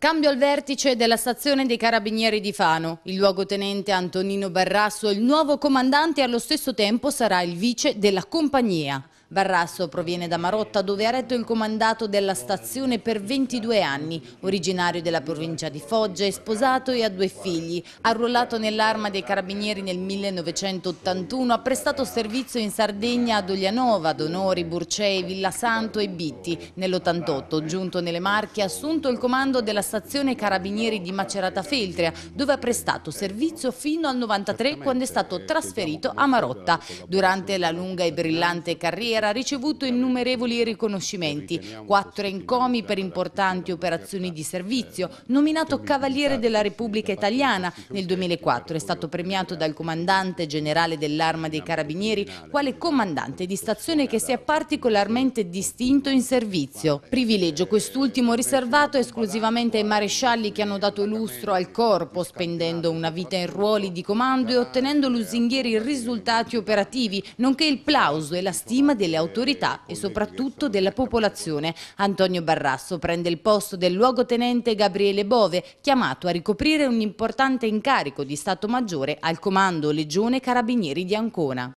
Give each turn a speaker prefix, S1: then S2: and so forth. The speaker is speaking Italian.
S1: Cambio al vertice della stazione dei Carabinieri di Fano. Il luogotenente Antonino Barrasso, il nuovo comandante, allo stesso tempo sarà il vice della compagnia. Barrasso proviene da Marotta dove ha retto il comandato della stazione per 22 anni, originario della provincia di Foggia, è sposato e ha due figli, arruolato nell'arma dei carabinieri nel 1981, ha prestato servizio in Sardegna ad Oglianova, Donori, Burcei, Villa Santo e Bitti. Nell'88, giunto nelle Marche, ha assunto il comando della stazione carabinieri di Macerata Feltria, dove ha prestato servizio fino al 93 quando è stato trasferito a Marotta. Durante la lunga e brillante carriera Premier ha ricevuto innumerevoli riconoscimenti, quattro encomi per importanti operazioni di servizio, nominato Cavaliere della Repubblica Italiana nel 2004, è stato premiato dal Comandante Generale dell'Arma dei Carabinieri quale comandante di stazione che si è particolarmente distinto in servizio. Privilegio quest'ultimo riservato esclusivamente ai marescialli che hanno dato lustro al corpo, spendendo una vita in ruoli di comando e ottenendo lusinghieri risultati operativi, nonché il plauso e la stima della delle autorità e soprattutto della popolazione. Antonio Barrasso prende il posto del luogotenente Gabriele Bove, chiamato a ricoprire un importante incarico di Stato Maggiore al Comando Legione Carabinieri di Ancona.